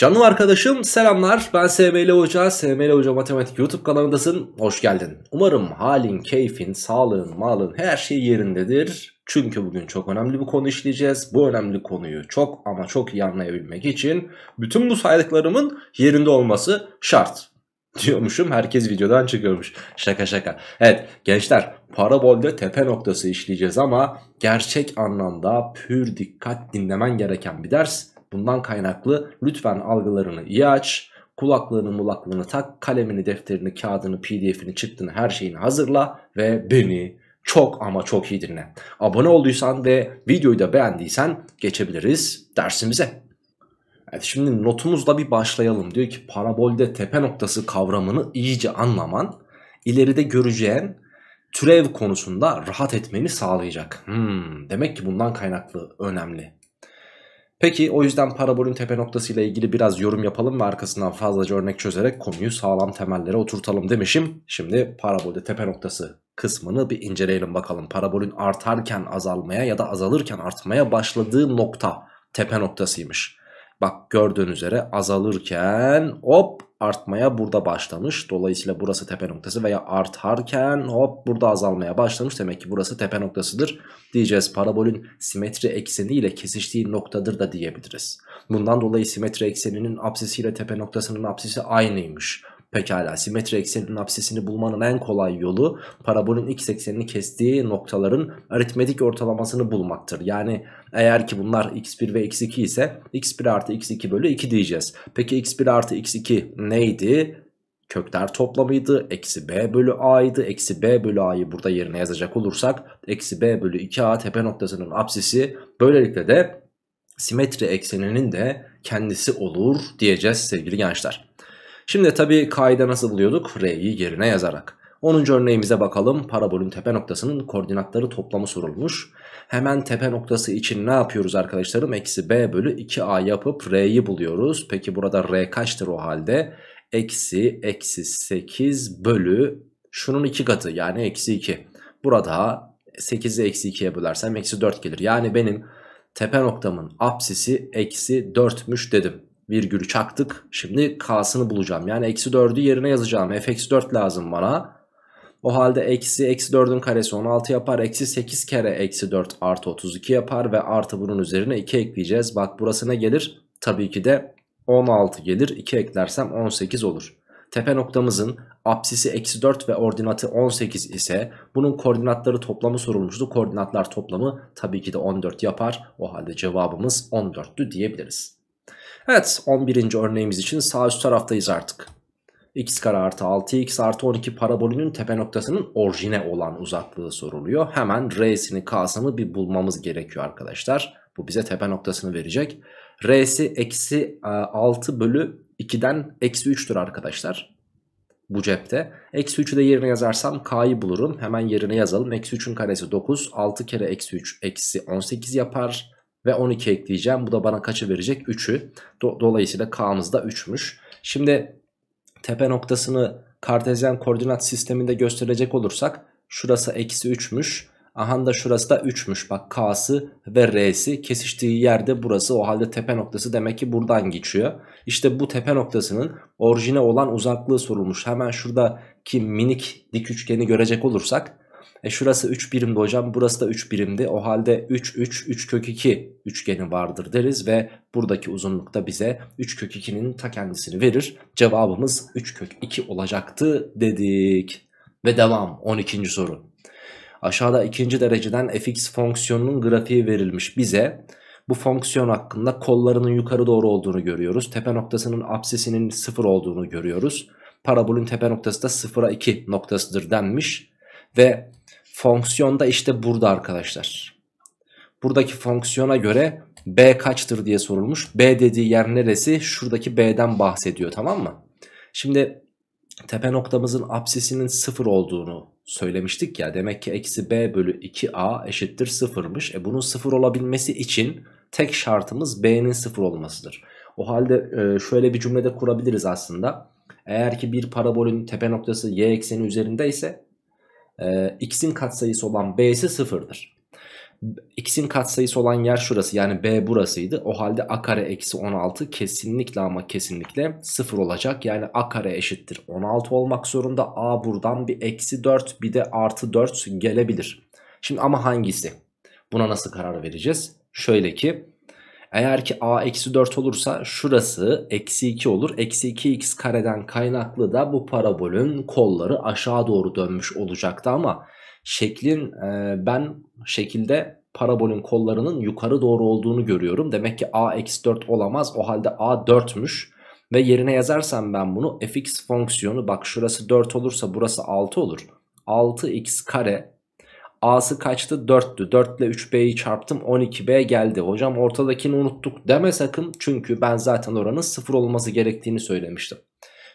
Canım arkadaşım selamlar ben SML Hoca, SML Hoca Matematik YouTube kanalındasın hoş geldin. Umarım halin, keyfin, sağlığın, malın her şey yerindedir. Çünkü bugün çok önemli bir konu işleyeceğiz. Bu önemli konuyu çok ama çok iyi anlayabilmek için bütün bu saydıklarımın yerinde olması şart diyormuşum. Herkes videodan çıkıyormuş. Şaka şaka. Evet gençler parabolde tepe noktası işleyeceğiz ama gerçek anlamda pür dikkat dinlemen gereken bir ders. Bundan kaynaklı lütfen algılarını iyi aç. Kulaklığını mulaklığını tak. Kalemini, defterini, kağıdını, pdf'ini, çıktığını her şeyini hazırla. Ve beni çok ama çok iyi dinle. Abone olduysan ve videoyu da beğendiysen geçebiliriz dersimize. Evet şimdi notumuzla bir başlayalım. Diyor ki parabolde tepe noktası kavramını iyice anlaman ileride göreceğin türev konusunda rahat etmeni sağlayacak. Hmm, demek ki bundan kaynaklı önemli. Peki o yüzden parabolün tepe noktası ile ilgili biraz yorum yapalım ve arkasından fazlaca örnek çözerek konuyu sağlam temellere oturtalım demişim. Şimdi parabolde tepe noktası kısmını bir inceleyelim bakalım. Parabolün artarken azalmaya ya da azalırken artmaya başladığı nokta tepe noktasıymış. Bak gördüğün üzere azalırken hop artmaya burada başlamış. Dolayısıyla burası tepe noktası veya artarken hop burada azalmaya başlamış. Demek ki burası tepe noktasıdır diyeceğiz. Parabolün simetri ekseni ile kesiştiği noktadır da diyebiliriz. Bundan dolayı simetri ekseninin apsisi ile tepe noktasının apsisi aynıymış. Pekala simetri ekseninin apsisini bulmanın en kolay yolu parabolün x eksenini kestiği noktaların aritmetik ortalamasını bulmaktır. Yani eğer ki bunlar x1 ve x2 ise x1 artı x2 bölü 2 diyeceğiz. Peki x1 artı x2 neydi? kökler toplamıydı. Eksi b bölü a'ydı. Eksi b bölü a'yı burada yerine yazacak olursak. Eksi b bölü 2a tepe noktasının apsisi. Böylelikle de simetri ekseninin de kendisi olur diyeceğiz sevgili gençler. Şimdi tabii k'yı nasıl buluyorduk? R'yi yerine yazarak. 10. örneğimize bakalım. Parabolün tepe noktasının koordinatları toplamı sorulmuş. Hemen tepe noktası için ne yapıyoruz arkadaşlarım? Eksi b bölü 2a yapıp r'yi buluyoruz. Peki burada r kaçtır o halde? Eksi, eksi 8 bölü şunun 2 katı yani eksi 2. Burada 8'i eksi 2'ye bölersem eksi 4 gelir. Yani benim tepe noktamın apsisi eksi 4'müş dedim virgül çaktık. Şimdi k'sını bulacağım. Yani eksi 4'ü yerine yazacağım. f eksi 4 lazım bana. O halde eksi eksi 4'ün karesi 16 yapar. Eksi 8 kere eksi 4 artı 32 yapar. Ve artı bunun üzerine 2 ekleyeceğiz. Bak burası ne gelir? Tabii ki de 16 gelir. 2 eklersem 18 olur. Tepe noktamızın apsisi eksi 4 ve ordinatı 18 ise bunun koordinatları toplamı sorulmuştu. Koordinatlar toplamı tabii ki de 14 yapar. O halde cevabımız 14'tü diyebiliriz. Evet 11. örneğimiz için sağ üst taraftayız artık. x kare artı 6x artı 12 parabolünün tepe noktasının orijine olan uzaklığı soruluyor. Hemen r'sini k'sını bir bulmamız gerekiyor arkadaşlar. Bu bize tepe noktasını verecek. r'si eksi 6 e, bölü 2'den eksi 3'tür arkadaşlar bu cepte. Eksi 3'ü de yerine yazarsam k'yı bulurum. Hemen yerine yazalım. Eksi 3'ün karesi 9. 6 kere eksi 3 eksi 18 yapar ve 12 ekleyeceğim. Bu da bana kaçı verecek? 3'ü. Do dolayısıyla K'mız da 3'müş. Şimdi tepe noktasını kartezyen koordinat sisteminde gösterecek olursak şurası eksi 3'müş. Aha da şurası da 3'müş. Bak K'sı ve R'si kesiştiği yerde burası. O halde tepe noktası demek ki buradan geçiyor. İşte bu tepe noktasının orijine olan uzaklığı sorulmuş. Hemen şuradaki minik dik üçgeni görecek olursak e şurası 3 birimdi hocam burası da 3 birimdi. O halde 3 3 3 kök 2 üçgeni vardır deriz ve buradaki uzunluk da bize 3 kök 2'nin ta kendisini verir. Cevabımız 3 kök 2 olacaktı dedik. Ve devam 12. soru. Aşağıda ikinci dereceden fx fonksiyonunun grafiği verilmiş bize. Bu fonksiyon hakkında kollarının yukarı doğru olduğunu görüyoruz. Tepe noktasının absesinin 0 olduğunu görüyoruz. Parabolün tepe noktası da 0'a 2 noktasıdır denmiş. Ve Fonksiyon da işte burada arkadaşlar. Buradaki fonksiyona göre b kaçtır diye sorulmuş. b dediği yer neresi? Şuradaki b'den bahsediyor tamam mı? Şimdi tepe noktamızın apsisinin 0 olduğunu söylemiştik ya. Demek ki eksi b bölü 2a eşittir 0'mış. E bunun 0 olabilmesi için tek şartımız b'nin 0 olmasıdır. O halde e, şöyle bir cümlede kurabiliriz aslında. Eğer ki bir parabolün tepe noktası y ekseni üzerinde ise e, x'in katsayısı olan b'si sıfırdır. X'in katsayısı olan yer şurası yani B burasıydı. O halde A kare eksi 16 kesinlikle ama kesinlikle 0 olacak. Yani A kare eşittir 16 olmak zorunda. A buradan bir eksi 4 bir de artı 4 gelebilir. Şimdi ama hangisi? Buna nasıl karar vereceğiz? Şöyle ki eğer ki a eksi 4 olursa şurası eksi 2 olur. Eksi 2x kareden kaynaklı da bu parabolün kolları aşağı doğru dönmüş olacaktı ama şeklin e, ben şekilde parabolün kollarının yukarı doğru olduğunu görüyorum. Demek ki a eksi 4 olamaz. O halde a 4'müş. Ve yerine yazarsam ben bunu fx fonksiyonu bak şurası 4 olursa burası 6 olur. 6x kare A'sı kaçtı 4'tü 4 ile 3B'yi çarptım 12B geldi hocam ortadakini unuttuk deme sakın çünkü ben zaten oranın 0 olması gerektiğini söylemiştim.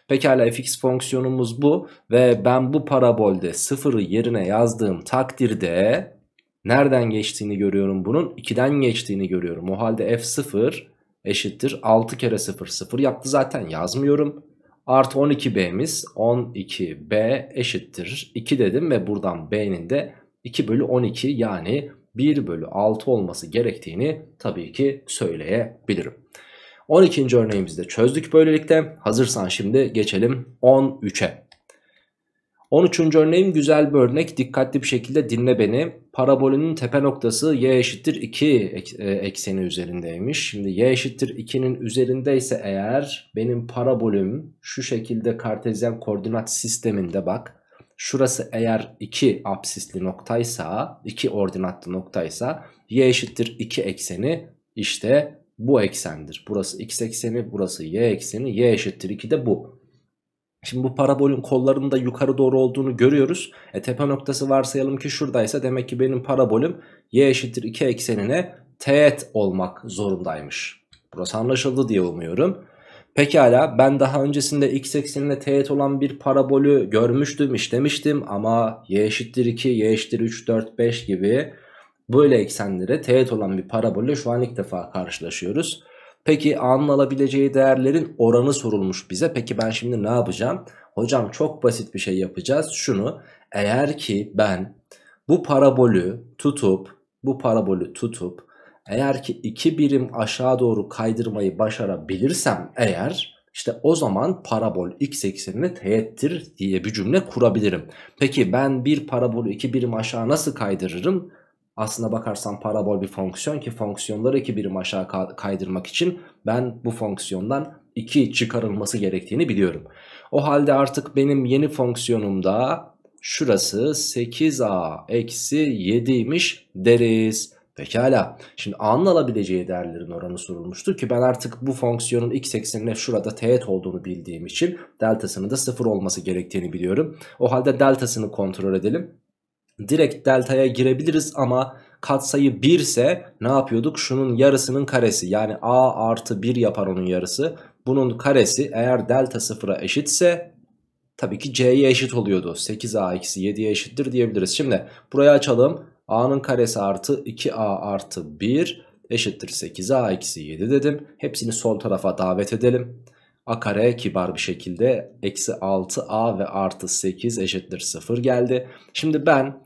Pekala fx fonksiyonumuz bu ve ben bu parabolde 0'ı yerine yazdığım takdirde nereden geçtiğini görüyorum bunun 2'den geçtiğini görüyorum. O halde f0 eşittir 6 kere 0 0 yaptı zaten yazmıyorum artı 12b'miz 12b eşittir 2 dedim ve buradan b'nin de 2 bölü 12 yani 1 bölü 6 olması gerektiğini tabii ki söyleyebilirim. 12. örneğimizde çözdük böylelikle. Hazırsan şimdi geçelim 13'e. 13. örneğim güzel bir örnek. Dikkatli bir şekilde dinle beni. Parabolünün tepe noktası y eşittir 2 e, ekseni üzerindeymiş. Şimdi y eşittir 2'nin üzerindeyse eğer benim parabolüm şu şekilde kartezyen koordinat sisteminde bak. Şurası eğer 2 absisli noktaysa 2 ordinatlı noktaysa y eşittir 2 ekseni işte bu eksendir. Burası x ekseni burası y ekseni y eşittir 2 de bu. Şimdi bu parabolün kollarının da yukarı doğru olduğunu görüyoruz. E tepe noktası varsayalım ki şuradaysa demek ki benim parabolüm y eşittir 2 eksenine teğet olmak zorundaymış. Burası anlaşıldı diye umuyorum. Pekala ben daha öncesinde x eksenine teğet olan bir parabolü görmüştüm işlemiştim ama y eşittir 2, y eşittir 3, 4, 5 gibi böyle eksenlere teğet olan bir parabolle şu an ilk defa karşılaşıyoruz. Peki a'nın alabileceği değerlerin oranı sorulmuş bize. Peki ben şimdi ne yapacağım? Hocam çok basit bir şey yapacağız. Şunu eğer ki ben bu parabolü tutup bu parabolü tutup eğer ki 2 birim aşağı doğru kaydırmayı başarabilirsem eğer işte o zaman parabol x eksenine teğettir diye bir cümle kurabilirim. Peki ben bir parabolü 2 birim aşağı nasıl kaydırırım? Aslına bakarsan parabol bir fonksiyon ki fonksiyonları 2 birim aşağı kaydırmak için ben bu fonksiyondan 2 çıkarılması gerektiğini biliyorum. O halde artık benim yeni fonksiyonumda şurası 8a eksi 7 7'ymiş deriz. Pekala. Şimdi A'nın alabileceği değerlerin oranı sorulmuştu ki ben artık bu fonksiyonun x eksenine şurada teğet olduğunu bildiğim için deltasının da 0 olması gerektiğini biliyorum. O halde deltasını kontrol edelim. Direkt deltaya girebiliriz ama katsayı 1 ise ne yapıyorduk? Şunun yarısının karesi yani A artı 1 yapar onun yarısı. Bunun karesi eğer delta 0'a eşitse tabii ki C'ye eşit oluyordu. 8A eksi 7'ye eşittir diyebiliriz. Şimdi buraya açalım. A'nın karesi artı 2A artı 1 eşittir 8A eksi 7 dedim. Hepsini sol tarafa davet edelim. A kare kibar bir şekilde eksi 6A ve artı 8 eşittir 0 geldi. Şimdi ben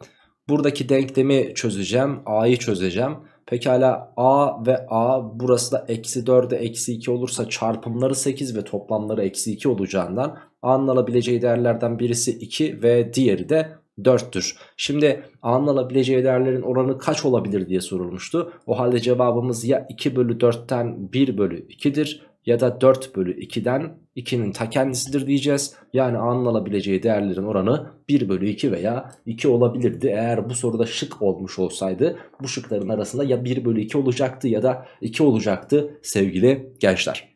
buradaki denklemi çözeceğim. A'yı çözeceğim. Pekala A ve A burası da eksi 4'e eksi 2 olursa çarpımları 8 ve toplamları eksi 2 olacağından A'nın alabileceği değerlerden birisi 2 ve diğeri de 4'tür. Şimdi A'nın alabileceği değerlerin oranı kaç olabilir diye sorulmuştu. O halde cevabımız ya 2 bölü 4'ten 1 bölü 2'dir ya da 4 bölü 2'den 2'nin ta kendisidir diyeceğiz. Yani A'nın alabileceği değerlerin oranı 1 bölü 2 veya 2 olabilirdi. Eğer bu soruda şık olmuş olsaydı bu şıkların arasında ya 1 bölü 2 olacaktı ya da 2 olacaktı sevgili gençler.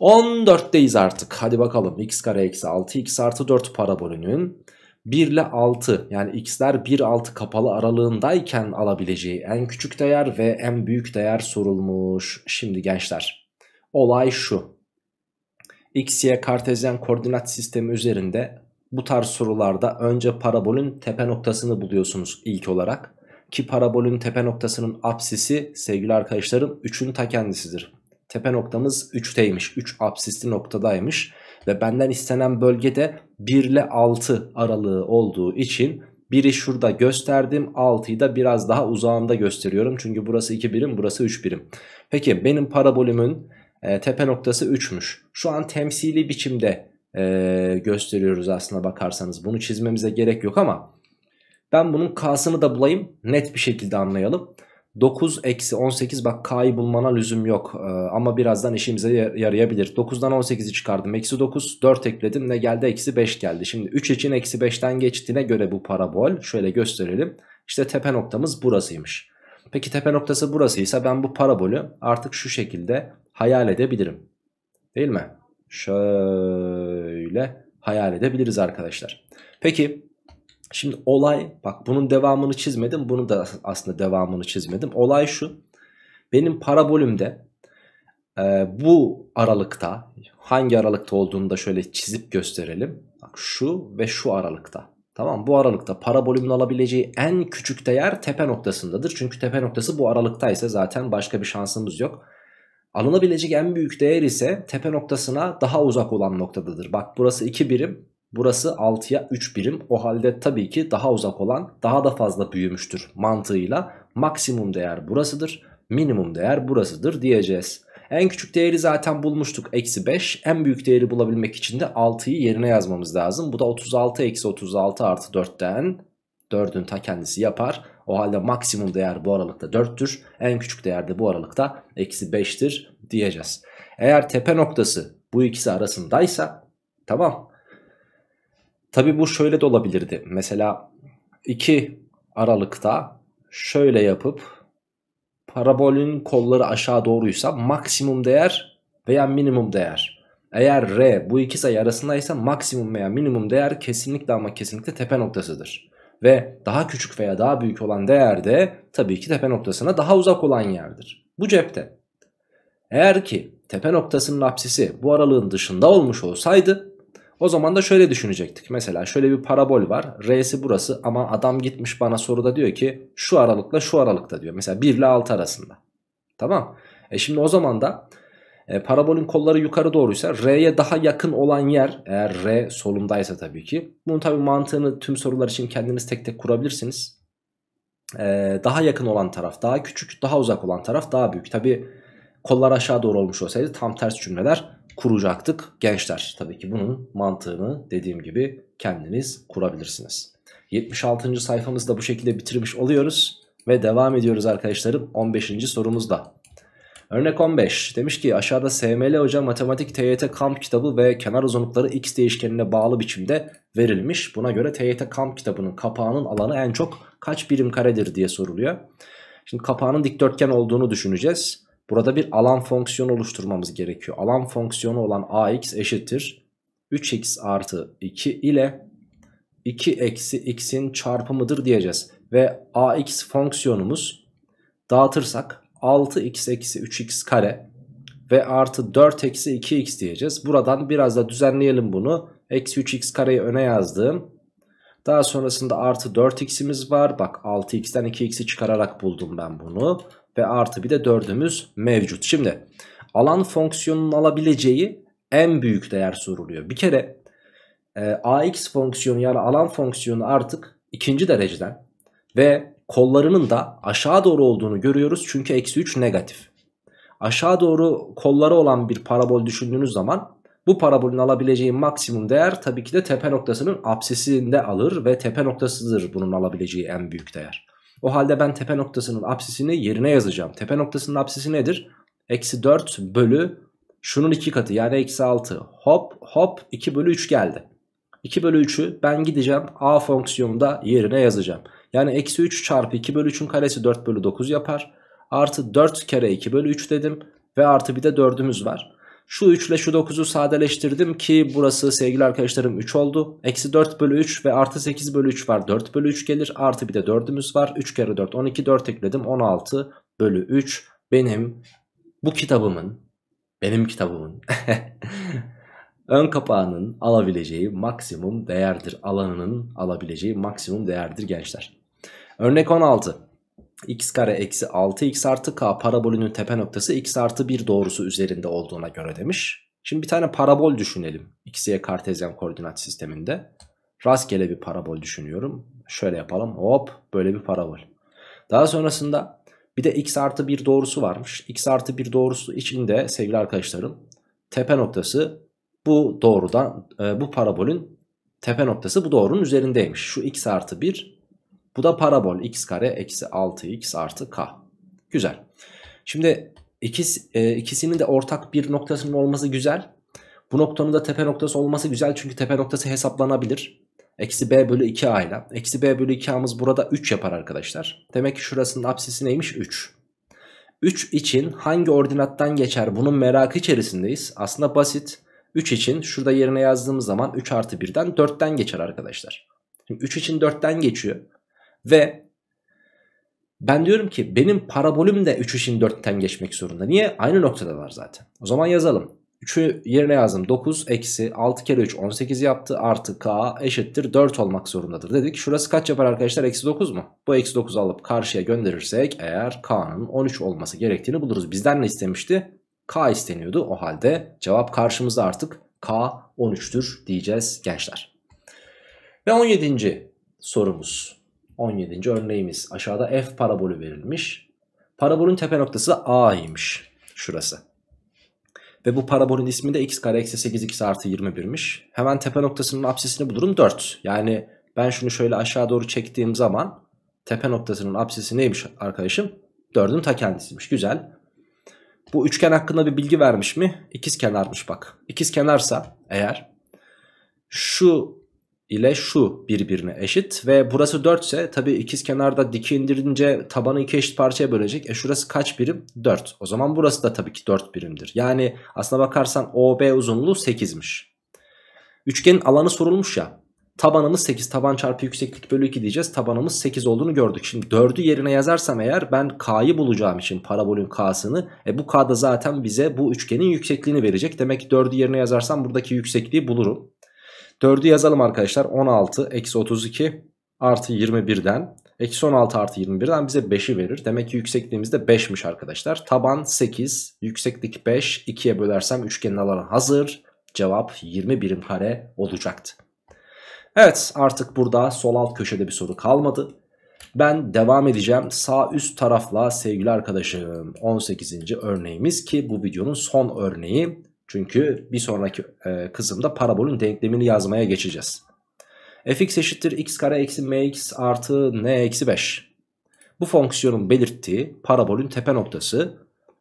14'teyiz artık. Hadi bakalım x kare eksi 6 x artı 4 parabolünün 1 ile 6 yani x'ler 1-6 kapalı aralığındayken alabileceği en küçük değer ve en büyük değer sorulmuş. Şimdi gençler olay şu. X, Y kartezyen koordinat sistemi üzerinde bu tarz sorularda önce parabolün tepe noktasını buluyorsunuz ilk olarak. Ki parabolün tepe noktasının apsisi sevgili arkadaşlarım 3'ün ta kendisidir. Tepe noktamız 3'teymiş. 3 apsisli noktadaymış. Ve benden istenen bölgede 1 ile 6 aralığı olduğu için 1'i şurada gösterdim 6'yı da biraz daha uzağında gösteriyorum. Çünkü burası 2 birim burası 3 birim. Peki benim parabolümün e, tepe noktası 3'müş. Şu an temsili biçimde e, gösteriyoruz aslında bakarsanız. Bunu çizmemize gerek yok ama ben bunun kasını da bulayım net bir şekilde anlayalım. 9 eksi 18 bak k'yı bulmana lüzum yok ee, ama birazdan işimize yarayabilir. 9'dan 18'i çıkardım eksi 9 4 ekledim ne geldi eksi 5 geldi. Şimdi 3 için eksi 5'ten geçtiğine göre bu parabol şöyle gösterelim. İşte tepe noktamız burasıymış. Peki tepe noktası burasıysa ben bu parabolü artık şu şekilde hayal edebilirim. Değil mi? Şöyle hayal edebiliriz arkadaşlar. Peki Şimdi olay bak bunun devamını çizmedim. Bunu da aslında devamını çizmedim. Olay şu. Benim parabolümde e, bu aralıkta hangi aralıkta olduğunu da şöyle çizip gösterelim. Bak şu ve şu aralıkta. Tamam bu aralıkta parabolümün alabileceği en küçük değer tepe noktasındadır. Çünkü tepe noktası bu aralıktaysa zaten başka bir şansımız yok. Alınabilecek en büyük değer ise tepe noktasına daha uzak olan noktadadır. Bak burası 2 birim Burası 6'ya 3 birim. O halde tabii ki daha uzak olan daha da fazla büyümüştür mantığıyla maksimum değer burasıdır. Minimum değer burasıdır diyeceğiz. En küçük değeri zaten bulmuştuk. Eksi 5. En büyük değeri bulabilmek için de 6'yı yerine yazmamız lazım. Bu da 36 eksi 36 artı 4'ten 4'ün ta kendisi yapar. O halde maksimum değer bu aralıkta 4'tür. En küçük değer de bu aralıkta eksi 5'tir diyeceğiz. Eğer tepe noktası bu ikisi arasındaysa tamam Tabi bu şöyle de olabilirdi. Mesela 2 Aralık'ta şöyle yapıp parabolün kolları aşağı doğruysa maksimum değer veya minimum değer. Eğer R bu iki sayı arasındaysa maksimum veya minimum değer kesinlikle ama kesinlikle tepe noktasıdır. Ve daha küçük veya daha büyük olan değer de tabii ki tepe noktasına daha uzak olan yerdir. Bu cepte. Eğer ki tepe noktasının apsisi bu aralığın dışında olmuş olsaydı o zaman da şöyle düşünecektik. Mesela şöyle bir parabol var. R'si burası ama adam gitmiş bana soruda diyor ki şu aralıkla şu aralıkta diyor. Mesela 1 ile 6 arasında. Tamam. E şimdi o zaman da e, parabolün kolları yukarı doğruysa R'ye daha yakın olan yer eğer R solundaysa tabii ki. Bunun tabii mantığını tüm sorular için kendiniz tek tek kurabilirsiniz. E, daha yakın olan taraf daha küçük, daha uzak olan taraf daha büyük. Tabii kollar aşağı doğru olmuş olsaydı tam ters cümleler kuracaktık gençler? Tabii ki bunun mantığını dediğim gibi kendiniz kurabilirsiniz. 76. sayfamızda bu şekilde bitirmiş oluyoruz ve devam ediyoruz arkadaşlarım 15. sorumuzda. Örnek 15 demiş ki aşağıda SML Hoca Matematik TYT Kamp kitabı ve kenar uzunlukları x değişkenine bağlı biçimde verilmiş. Buna göre TYT Kamp kitabının kapağının alanı en çok kaç birim karedir diye soruluyor. Şimdi kapağının dikdörtgen olduğunu düşüneceğiz. Burada bir alan fonksiyonu oluşturmamız gerekiyor. Alan fonksiyonu olan ax eşittir 3x artı 2 ile 2 eksi x'in çarpımıdır diyeceğiz. Ve ax fonksiyonumuz dağıtırsak 6x eksi 3x kare ve artı 4 eksi 2x diyeceğiz. Buradan biraz da düzenleyelim bunu. Eksi 3x kareyi öne yazdım. Daha sonrasında artı 4x'imiz var. Bak 6x'ten 2x'i çıkararak buldum ben bunu ve artı bir de dördümüz mevcut. Şimdi alan fonksiyonunun alabileceği en büyük değer soruluyor. Bir kere e, ax fonksiyonu yani alan fonksiyonu artık ikinci dereceden ve kollarının da aşağı doğru olduğunu görüyoruz. Çünkü eksi 3 negatif. Aşağı doğru kolları olan bir parabol düşündüğünüz zaman bu parabolün alabileceği maksimum değer tabii ki de tepe noktasının apsisinde alır ve tepe noktasıdır bunun alabileceği en büyük değer. O halde ben tepe noktasının apsisini yerine yazacağım. Tepe noktasının apsisi nedir? Eksi 4 bölü şunun 2 katı yani eksi 6. Hop hop 2 bölü 3 geldi. 2 bölü 3'ü ben gideceğim a fonksiyonunda yerine yazacağım. Yani eksi 3 çarpı 2 bölü 3'ün karesi 4 bölü 9 yapar. Artı 4 kere 2 bölü 3 dedim. Ve artı bir de 4'ümüz var. Şu 3 ile şu 9'u sadeleştirdim ki burası sevgili arkadaşlarım 3 oldu. Eksi 4 bölü 3 ve artı 8 bölü 3 var. 4 bölü 3 gelir. Artı bir de 4'ümüz var. 3 kere 4 12 4 ekledim. 16 bölü 3 benim bu kitabımın benim kitabımın ön kapağının alabileceği maksimum değerdir. Alanının alabileceği maksimum değerdir gençler. Örnek 16 x kare eksi 6x artı k parabolünün tepe noktası x artı 1 doğrusu üzerinde olduğuna göre demiş. Şimdi bir tane parabol düşünelim. x'ye kartezyen koordinat sisteminde. Rastgele bir parabol düşünüyorum. Şöyle yapalım. Hop böyle bir parabol. Daha sonrasında bir de x artı 1 doğrusu varmış. x artı 1 doğrusu içinde sevgili arkadaşlarım tepe noktası bu doğrudan e, bu parabolün tepe noktası bu doğrunun üzerindeymiş. Şu x artı 1 bu da parabol x kare eksi 6x artı k. Güzel. Şimdi ikis, e, ikisinin de ortak bir noktasının olması güzel. Bu noktanın da tepe noktası olması güzel çünkü tepe noktası hesaplanabilir. Eksi b bölü 2a ile. Eksi b bölü 2a'mız burada 3 yapar arkadaşlar. Demek ki şurasının apsisi neymiş? 3. 3 için hangi ordinattan geçer? Bunun merakı içerisindeyiz. Aslında basit. 3 için şurada yerine yazdığımız zaman 3 artı 1'den 4'ten geçer arkadaşlar. Şimdi 3 için 4'ten geçiyor. Ve ben diyorum ki benim parabolüm de 3 işin 4'ten geçmek zorunda. Niye? Aynı noktada var zaten. O zaman yazalım. 3'ü yerine yazdım. 9 eksi 6 kere 3 18 yaptı. Artı k eşittir 4 olmak zorundadır dedik. Şurası kaç yapar arkadaşlar? Eksi 9 mu? Bu eksi 9 alıp karşıya gönderirsek eğer k'nın 13 olması gerektiğini buluruz. Bizden ne istemişti? k isteniyordu. O halde cevap karşımızda artık k 13'tür diyeceğiz gençler. Ve 17. sorumuz. 17. örneğimiz. Aşağıda f parabolü verilmiş. Parabolün tepe noktası da a'ymış. Şurası. Ve bu parabolün ismi de x kare eksi 8 x artı 21'miş. Hemen tepe noktasının absisini bulurum 4. Yani ben şunu şöyle aşağı doğru çektiğim zaman tepe noktasının absisi neymiş arkadaşım? 4'ün ta kendisiymiş. Güzel. Bu üçgen hakkında bir bilgi vermiş mi? İkiz kenarmış bak. İkiz kenarsa eğer şu ile şu birbirine eşit ve burası 4 ise tabi ikiz kenarda diki indirince tabanı iki eşit parçaya bölecek. E şurası kaç birim? 4. O zaman burası da tabii ki 4 birimdir. Yani aslına bakarsan OB uzunluğu 8'miş. Üçgenin alanı sorulmuş ya. Tabanımız 8 taban çarpı yükseklik bölü 2 diyeceğiz. Tabanımız 8 olduğunu gördük. Şimdi 4'ü yerine yazarsam eğer ben K'yı bulacağım için parabolün K'sını. E bu K'da zaten bize bu üçgenin yüksekliğini verecek. Demek ki 4'ü yerine yazarsam buradaki yüksekliği bulurum. 4'ü yazalım arkadaşlar. 16 eksi 32 artı 21'den. Eksi 16 artı 21'den bize 5'i verir. Demek ki yüksekliğimiz de 5'miş arkadaşlar. Taban 8. Yükseklik 5. 2'ye bölersem üçgenin alanı hazır. Cevap 21 birim kare olacaktı. Evet artık burada sol alt köşede bir soru kalmadı. Ben devam edeceğim sağ üst tarafla sevgili arkadaşım 18. örneğimiz ki bu videonun son örneği çünkü bir sonraki e, kısımda parabolün denklemini yazmaya geçeceğiz. fx eşittir x kare eksi mx artı n eksi 5. Bu fonksiyonun belirttiği parabolün tepe noktası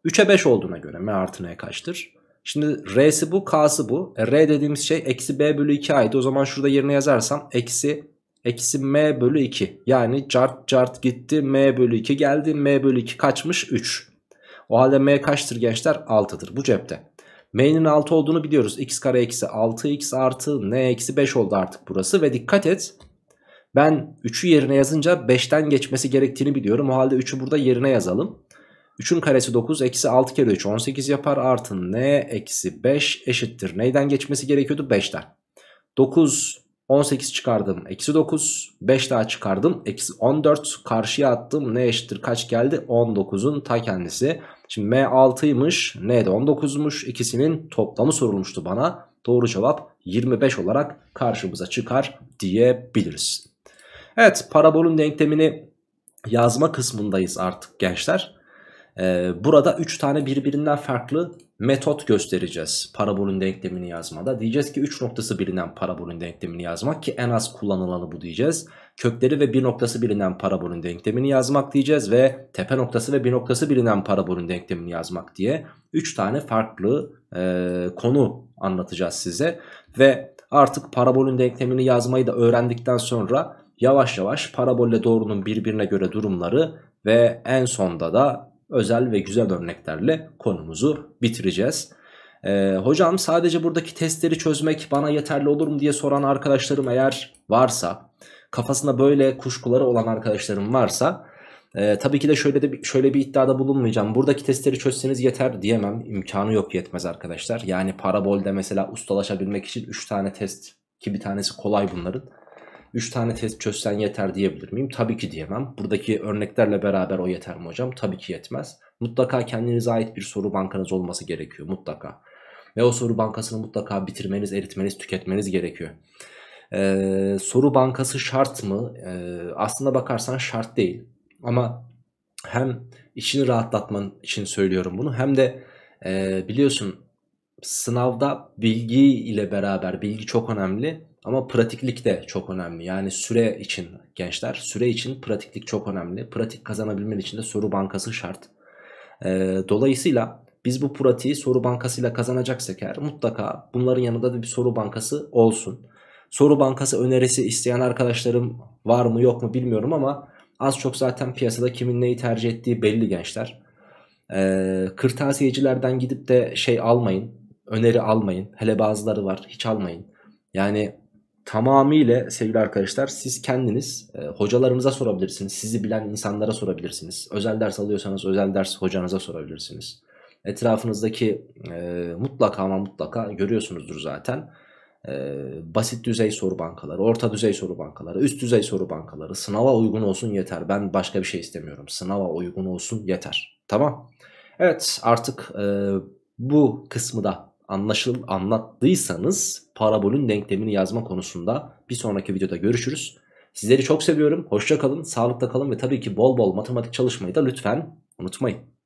3'e 5 olduğuna göre m artı n kaçtır? Şimdi r'si bu k'sı bu. E, r dediğimiz şey eksi b bölü 2 ait. O zaman şurada yerine yazarsam eksi eksi m bölü 2. Yani cart cart gitti m bölü 2 geldi. m bölü 2 kaçmış 3. O halde m kaçtır gençler 6'dır bu cepte. M'nin 6 olduğunu biliyoruz. x kare eksi 6x artı n eksi 5 oldu artık burası. Ve dikkat et ben 3'ü yerine yazınca 5'ten geçmesi gerektiğini biliyorum. O halde 3'ü burada yerine yazalım. 3'ün karesi 9 eksi 6 kere 3 18 yapar artı n eksi 5 eşittir. Neyden geçmesi gerekiyordu? 5'ten. 9 18 çıkardım eksi 9 5 daha çıkardım eksi 14 karşıya attım ne eşittir kaç geldi 19'un ta kendisi Şimdi M6'ymış N de 19'muş ikisinin toplamı sorulmuştu bana. Doğru cevap 25 olarak karşımıza çıkar diyebiliriz. Evet parabolun denklemini yazma kısmındayız artık gençler. Ee, burada 3 tane birbirinden farklı metot göstereceğiz parabolün denklemini yazmada. Diyeceğiz ki 3 noktası bilinen parabolün denklemini yazmak ki en az kullanılanı bu diyeceğiz. Kökleri ve bir noktası bilinen parabolün denklemini yazmak diyeceğiz ve tepe noktası ve bir noktası bilinen parabolün denklemini yazmak diye 3 tane farklı e, konu anlatacağız size. Ve artık parabolün denklemini yazmayı da öğrendikten sonra yavaş yavaş parabolle doğrunun birbirine göre durumları ve en sonda da özel ve güzel örneklerle konumuzu bitireceğiz. Ee, hocam sadece buradaki testleri çözmek bana yeterli olur mu diye soran arkadaşlarım eğer varsa kafasında böyle kuşkuları olan arkadaşlarım varsa e, tabii ki de şöyle de şöyle bir iddiada bulunmayacağım. Buradaki testleri çözseniz yeter diyemem. İmkanı yok yetmez arkadaşlar. Yani parabolde mesela ustalaşabilmek için 3 tane test ki bir tanesi kolay bunların. 3 tane test çözsen yeter diyebilir miyim? Tabii ki diyemem. Buradaki örneklerle beraber o yeter mi hocam? Tabii ki yetmez. Mutlaka kendinize ait bir soru bankanız olması gerekiyor mutlaka. Ve o soru bankasını mutlaka bitirmeniz, eritmeniz, tüketmeniz gerekiyor. Ee, soru bankası şart mı? Ee, aslında bakarsan şart değil. Ama hem işini rahatlatman için söylüyorum bunu hem de e, biliyorsun sınavda bilgi ile beraber bilgi çok önemli ama pratiklik de çok önemli. Yani süre için gençler süre için pratiklik çok önemli. Pratik kazanabilmen için de soru bankası şart. Ee, dolayısıyla biz bu pratiği soru bankasıyla kazanacaksak eğer mutlaka bunların yanında da bir soru bankası olsun. Soru bankası önerisi isteyen arkadaşlarım var mı yok mu bilmiyorum ama az çok zaten piyasada kimin neyi tercih ettiği belli gençler. Ee, kırtasiyecilerden gidip de şey almayın öneri almayın. Hele bazıları var hiç almayın. Yani tamamıyla sevgili arkadaşlar siz kendiniz e, hocalarınıza sorabilirsiniz. Sizi bilen insanlara sorabilirsiniz. Özel ders alıyorsanız özel ders hocanıza sorabilirsiniz. Etrafınızdaki e, mutlaka ama mutlaka görüyorsunuzdur zaten. E, basit düzey soru bankaları, orta düzey soru bankaları, üst düzey soru bankaları sınava uygun olsun yeter. Ben başka bir şey istemiyorum. Sınava uygun olsun yeter. Tamam. Evet artık e, bu kısmı da anlaşıl anlattıysanız parabolün denklemini yazma konusunda bir sonraki videoda görüşürüz. Sizleri çok seviyorum. Hoşça kalın, sağlıkla kalın ve tabii ki bol bol matematik çalışmayı da lütfen unutmayın.